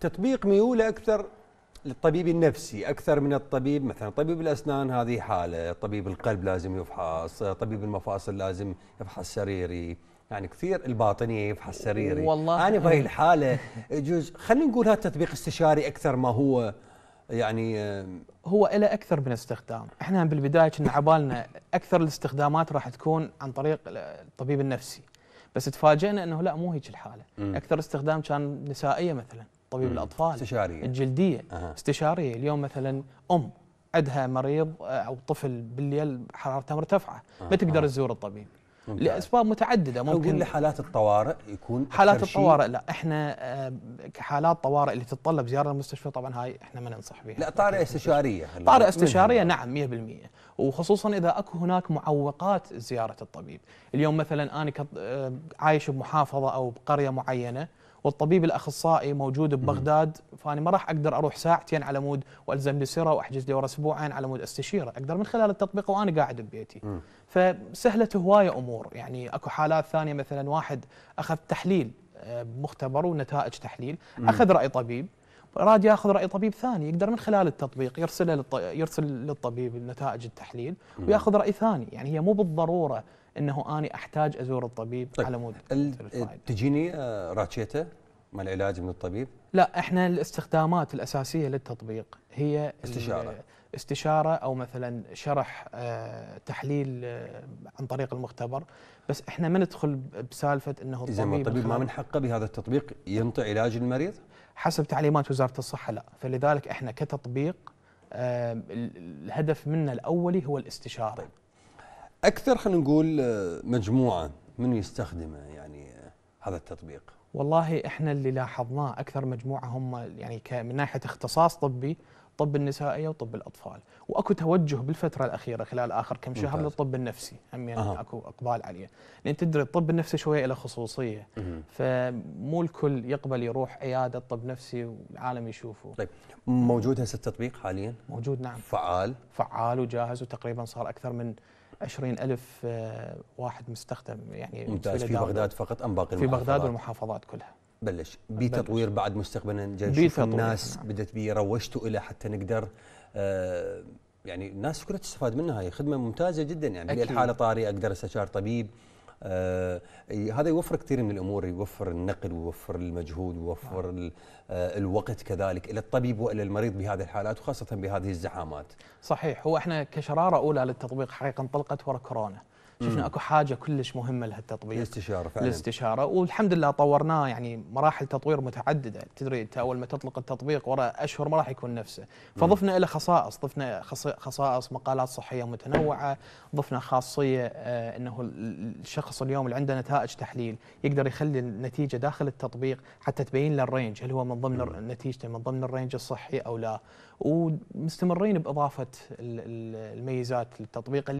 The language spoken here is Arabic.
تطبيق ميول اكثر للطبيب النفسي اكثر من الطبيب مثلا طبيب الاسنان هذه حاله، طبيب القلب لازم يفحص، طبيب المفاصل لازم يفحص سريري، يعني كثير الباطنيه يفحص سريري والله انا بهي الحاله يجوز خلينا نقول هذا تطبيق استشاري اكثر ما هو يعني هو له اكثر من استخدام، احنا بالبدايه كنا عبالنا اكثر الاستخدامات راح تكون عن طريق الطبيب النفسي بس تفاجئنا انه لا مو هيك الحاله مم. اكثر استخدام كان نسائيه مثلا طبيب مم. الاطفال استشاريه الجلديه أه. استشاريه اليوم مثلا ام عندها مريض آه، او طفل بالليل حرارته مرتفعه أه. ما تقدر أه. تزور الطبيب ممتاز. لاسباب متعدده ممكن لحالات الطوارئ يكون حالات الطوارئ لا احنا كحالات آه، طوارئ اللي تتطلب زياره المستشفى طبعا هاي احنا ما ننصح بها لا طارئ استشاريه طارئ استشاريه نعم 100% وخصوصا اذا اكو هناك معوقات زياره الطبيب، اليوم مثلا انا آه، عايش بمحافظه او بقريه معينه والطبيب الاخصائي موجود ببغداد فانا ما راح اقدر اروح ساعتين على مود والزم لي سيره واحجز لي ورا اسبوعين على مود استشيره، اقدر من خلال التطبيق وانا قاعد ببيتي. فسهلت هوايه امور، يعني اكو حالات ثانيه مثلا واحد اخذ تحليل آه، مختبر ونتائج تحليل، اخذ راي طبيب راد ياخذ راي طبيب ثاني يقدر من خلال التطبيق يرسله للط... يرسل للطبيب نتائج التحليل وياخذ راي ثاني يعني هي مو بالضروره انه اني احتاج ازور الطبيب طيب على مود تجيني آه، راتشيته مال العلاج من الطبيب؟ لا احنا الاستخدامات الاساسيه للتطبيق هي استشاره استشاره او مثلا شرح آه، تحليل آه، عن طريق المختبر بس احنا ما ندخل بسالفه انه الطبيب, الطبيب ما من حقه بهذا التطبيق ينطي علاج المريض؟ حسب تعليمات وزاره الصحه لا فلذلك احنا كتطبيق الهدف منا الاولي هو الاستشاره اكثر خلينا نقول آه، مجموعه من يستخدمه يعني آه، هذا التطبيق والله احنا اللي لاحظناه اكثر مجموعه هم يعني من ناحيه اختصاص طبي الطب النسائيه وطب الاطفال واكو توجه بالفتره الاخيره خلال اخر كم شهر ممتاز. للطب النفسي هم يعني أه. اكو اقبال عليه لان تدري الطب النفسي شويه له خصوصيه فمو الكل يقبل يروح عياده طب نفسي والعالم يشوفه طيب موجود هسه التطبيق حاليا موجود نعم فعال فعال وجاهز وتقريبا صار اكثر من 20 ألف آه، واحد مستخدم يعني ممتاز في بغداد فقط أم باقي في بغداد والمحافظات كلها بلش بتطوير بعد مستقبلا نشوف الناس بدت بيه روشتوا له حتى نقدر آه يعني الناس كلها تستفاد منها هي خدمه ممتازه جدا يعني أكيد. الحاله طارئه اقدر استشار طبيب آه هذا يوفر كثير من الامور يوفر النقل ويوفر المجهود ويوفر نعم. آه. الوقت كذلك الى الطبيب والى المريض بهذه الحالات وخاصه بهذه الزحامات. صحيح هو احنا كشراره اولى للتطبيق حقيقه انطلقت ورا كورونا. شفنا اكو حاجه كلش مهمه لهالتطبيق الاستشاره فعلا الاستشاره والحمد لله طورناه يعني مراحل تطوير متعدده تدري انت اول ما تطلق التطبيق وراء اشهر ما راح يكون نفسه فضفنا له خصائص ضفنا خصائص مقالات صحيه متنوعه ضفنا خاصيه آه انه الشخص اليوم اللي عنده نتائج تحليل يقدر يخلي النتيجه داخل التطبيق حتى تبين له الرينج هل هو من ضمن نتيجته من ضمن الرينج الصحي او لا ومستمرين باضافه الميزات للتطبيق